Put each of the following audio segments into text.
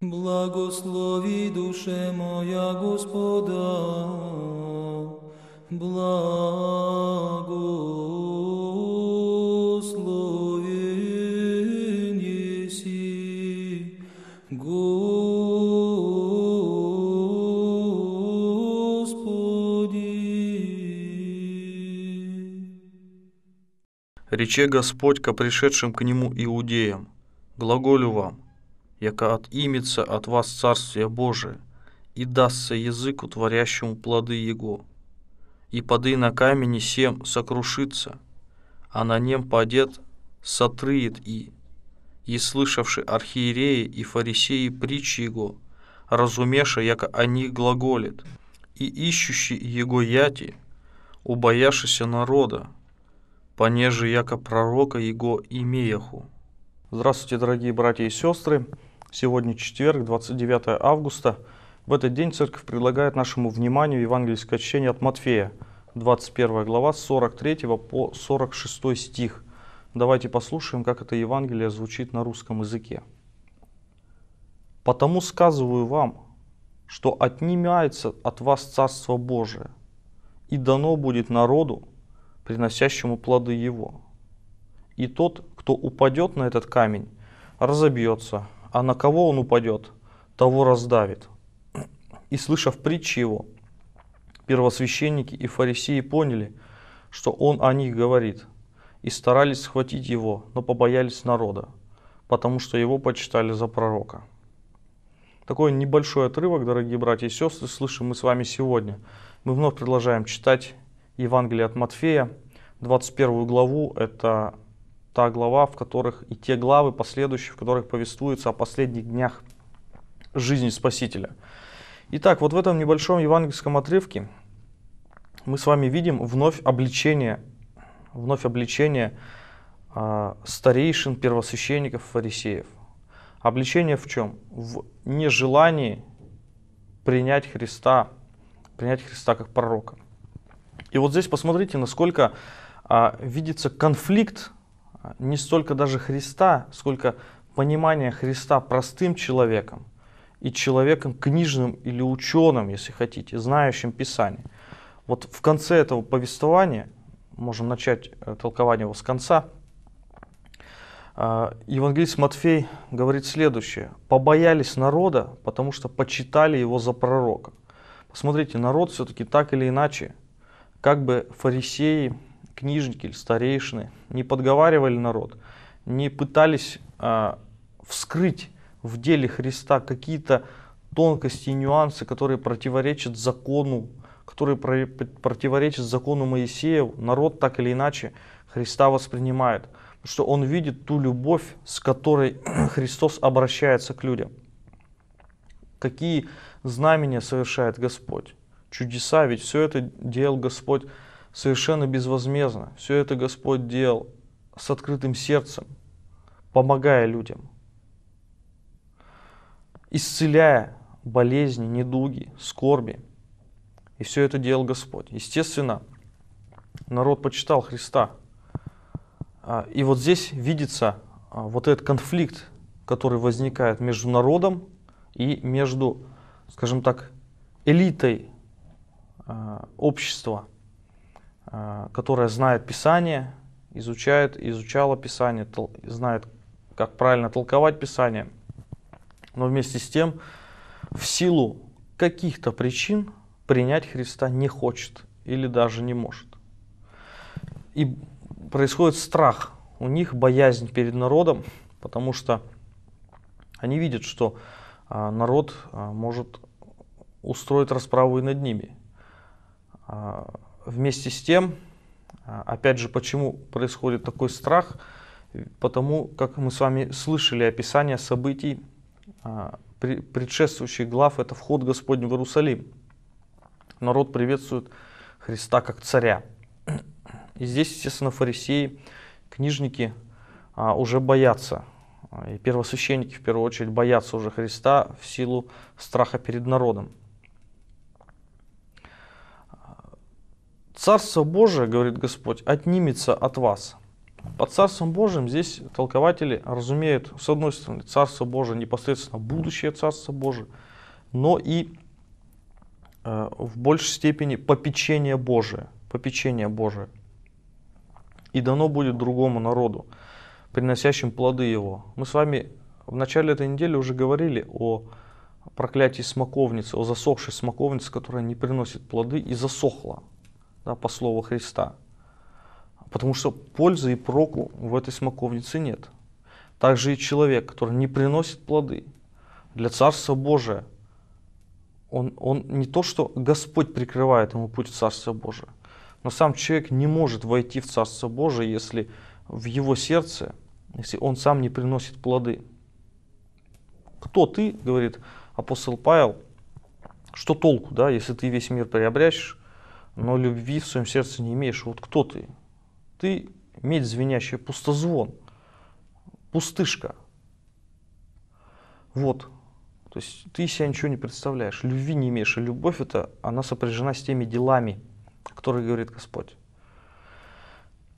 Благослови душе моя Господа, благослови неси, Господи. Рече Господь ко пришедшим к Нему иудеям, глаголю вам – яка отимется от вас Царствие Божие, и дастся языку, творящему плоды Его. И поды на камени сем сокрушится, а на нем падет сотрыет и. И слышавши архиереи и фарисеи притчи Его, разумеша, яко о них глаголит, и ищущий Его яти, убоявшийся народа, понеже яко пророка Его имеяху. Здравствуйте, дорогие братья и сестры! Сегодня четверг, 29 августа. В этот день церковь предлагает нашему вниманию евангельское чтение от Матфея, 21 глава, 43 по 46 стих. Давайте послушаем, как это Евангелие звучит на русском языке. «Потому сказываю вам, что отнимается от вас Царство Божие, и дано будет народу, приносящему плоды его. И тот, кто упадет на этот камень, разобьется, а на кого он упадет, того раздавит. И, слышав притчи его, первосвященники и фарисеи поняли, что он о них говорит, и старались схватить его, но побоялись народа, потому что его почитали за пророка. Такой небольшой отрывок, дорогие братья и сестры, слышим мы с вами сегодня. Мы вновь продолжаем читать Евангелие от Матфея, 21 главу, это та глава, в которых и те главы последующие, в которых повествуется о последних днях жизни Спасителя. Итак, вот в этом небольшом евангельском отрывке мы с вами видим вновь обличение, вновь обличение э, старейшин, первосвященников, фарисеев. Обличение в чем? В нежелании принять Христа, принять Христа как пророка. И вот здесь посмотрите, насколько а, видится конфликт не столько даже Христа, сколько понимание Христа простым человеком и человеком книжным или ученым, если хотите, знающим Писание. Вот в конце этого повествования, можем начать э, толкование его с конца, э, Евангелист Матфей говорит следующее. «Побоялись народа, потому что почитали его за пророка». Посмотрите, народ все-таки так или иначе, как бы фарисеи, книжники или старейшины не подговаривали народ, не пытались а, вскрыть в деле Христа какие-то тонкости и нюансы, которые противоречат закону, которые про противоречат закону Моисеев, народ так или иначе Христа воспринимает. Потому что он видит ту любовь, с которой Христос обращается к людям. Какие знамения совершает Господь? Чудеса, ведь все это делал Господь совершенно безвозмездно. Все это Господь делал с открытым сердцем, помогая людям, исцеляя болезни, недуги, скорби. И все это делал Господь. Естественно, народ почитал Христа. А, и вот здесь видится а, вот этот конфликт, который возникает между народом и между, скажем так, элитой а, общества – Э, которая знает Писание, изучает, изучала Писание, тол- знает, как правильно толковать Писание, но вместе с тем в силу каких-то причин принять Христа не хочет или даже не может. И происходит страх у них, боязнь перед народом, потому что они видят, что а, народ а, может устроить расправу и над ними. А, вместе с тем, а, опять же, почему происходит такой страх, потому как мы с вами слышали описание событий, а, предшествующих глав, это вход Господень в Иерусалим. Народ приветствует Христа как царя. И здесь, естественно, фарисеи, книжники а, уже боятся, и первосвященники в первую очередь боятся уже Христа в силу страха перед народом. Царство Божие, говорит Господь, отнимется от вас. Под Царством Божьим здесь толкователи разумеют, с одной стороны, Царство Божие непосредственно будущее Царство Божие, но и э, в большей степени попечение Божие. Попечение Божие. И дано будет другому народу, приносящим плоды его. Мы с вами в начале этой недели уже говорили о проклятии смоковницы, о засохшей смоковнице, которая не приносит плоды и засохла да, по слову Христа. Потому что пользы и проку в этой смоковнице нет. Также и человек, который не приносит плоды для Царства Божия, он, он не то, что Господь прикрывает ему путь в Царство Божие, но сам человек не может войти в Царство Божие, если в его сердце, если он сам не приносит плоды. Кто ты, говорит апостол Павел, что толку, да, если ты весь мир приобрящешь, но любви в своем сердце не имеешь. Вот кто ты? Ты медь звенящая, пустозвон, пустышка. Вот. То есть ты себя ничего не представляешь, любви не имеешь, и любовь это, она сопряжена с теми делами, которые говорит Господь.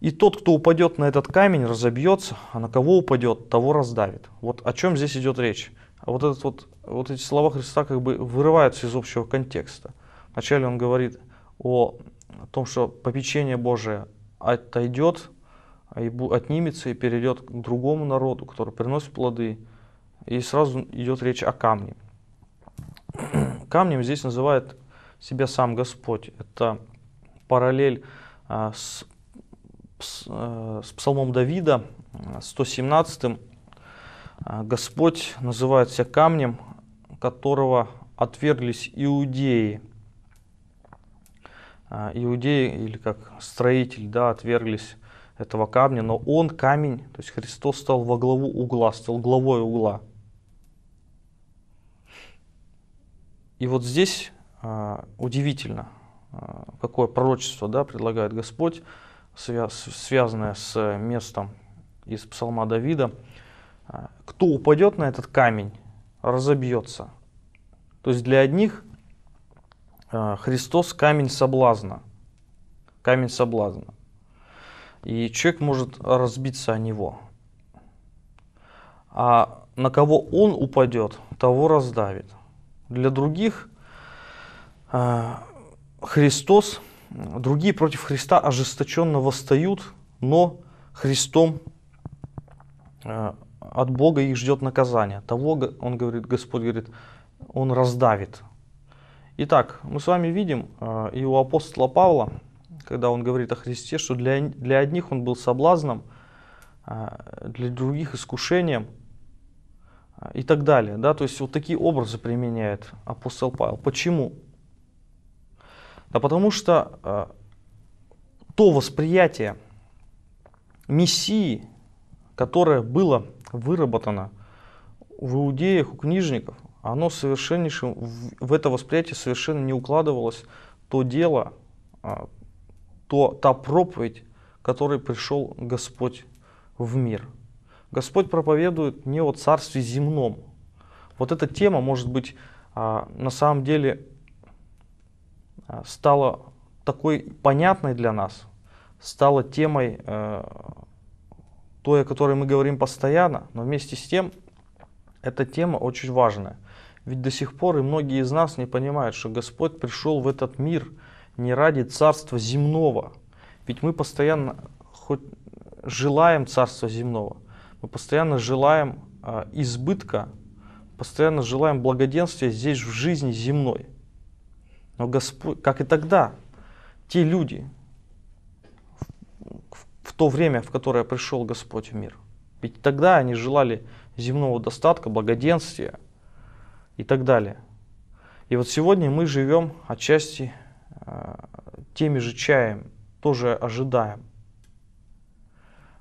И тот, кто упадет на этот камень, разобьется, а на кого упадет, того раздавит. Вот о чем здесь идет речь. А вот, этот вот, вот эти слова Христа как бы вырываются из общего контекста. Вначале он говорит – о том, что попечение Божие отойдет, отнимется и перейдет к другому народу, который приносит плоды. И сразу идет речь о камне. Камнем здесь называет себя сам Господь. Это параллель а, с, с, э, с псалмом Давида, 117. Э, м а, Господь называет себя камнем, которого отверглись иудеи – а, иудеи, или как строитель, да, отверглись этого камня, но он камень, то есть Христос стал во главу угла, стал главой угла. И вот здесь а, удивительно, а, какое пророчество да, предлагает Господь, связанное с местом из псалма Давида. Кто упадет на этот камень, разобьется. То есть для одних а, Христос камень соблазна. Камень соблазна. И человек может разбиться о него. А на кого он упадет, того раздавит. Для других а, Христос, другие против Христа ожесточенно восстают, но Христом а, от Бога их ждет наказание. Того, он говорит, Господь говорит, он раздавит, Итак, мы с вами видим э, и у апостола Павла, когда он говорит о Христе, что для, для одних он был соблазном, а, для других искушением а, и так далее. Да? То есть вот такие образы применяет апостол Павел. Почему? Да потому что э, то восприятие Мессии, которое было выработано в иудеях у книжников, оно совершеннейшим, в это восприятие совершенно не укладывалось то дело, а, то, та проповедь, которой пришел Господь в мир. Господь проповедует не о царстве земном. Вот эта тема, может быть, а, на самом деле а, стала такой понятной для нас, стала темой э, той, о которой мы говорим постоянно, но вместе с тем эта тема очень важная – ведь до сих пор и многие из нас не понимают, что Господь пришел в этот мир не ради царства земного. Ведь мы постоянно хоть желаем царства земного, мы постоянно желаем э, избытка, постоянно желаем благоденствия здесь в жизни земной. Но Господь, как и тогда, те люди, в, в то время, в которое пришел Господь в мир, ведь тогда они желали земного достатка, благоденствия – и так далее. И вот сегодня мы живем отчасти э, теми же чаем, тоже ожидаем.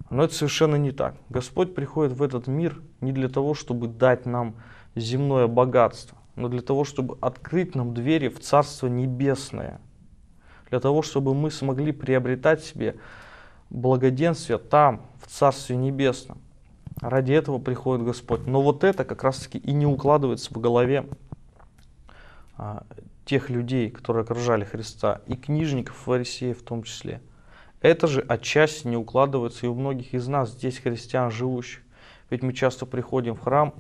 Но это совершенно не так. Господь приходит в этот мир не для того, чтобы дать нам земное богатство, но для того, чтобы открыть нам двери в Царство Небесное. Для того, чтобы мы смогли приобретать себе благоденствие там, в Царстве Небесном. Ради этого приходит Господь. Но вот это как раз-таки и не укладывается в голове а, тех людей, которые окружали Христа, и книжников, фарисеев в том числе. Это же отчасти не укладывается и у многих из нас, здесь христиан живущих. Ведь мы часто приходим в храм,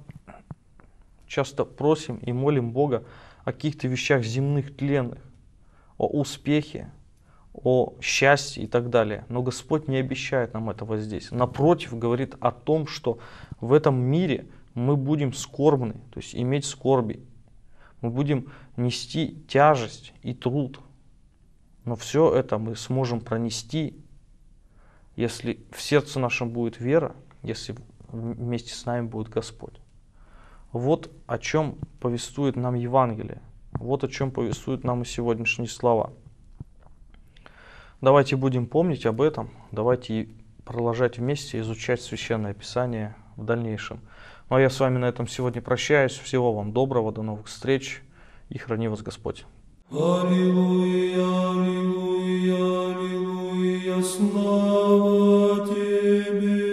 часто просим и молим Бога о каких-то вещах земных, тленных, о успехе, о счастье и так далее. Но Господь не обещает нам этого здесь. Напротив, говорит о том, что в этом мире мы будем скорбны, то есть иметь скорби. Мы будем нести тяжесть и труд. Но все это мы сможем пронести, если в сердце нашем будет вера, если вместе с нами будет Господь. Вот о чем повествует нам Евангелие. Вот о чем повествуют нам и сегодняшние слова. Давайте будем помнить об этом, давайте продолжать вместе изучать Священное Писание в дальнейшем. Ну а я с вами на этом сегодня прощаюсь. Всего вам доброго, до новых встреч и храни вас Господь. Аллилуйя, аллилуйя, аллилуйя, слава Тебе.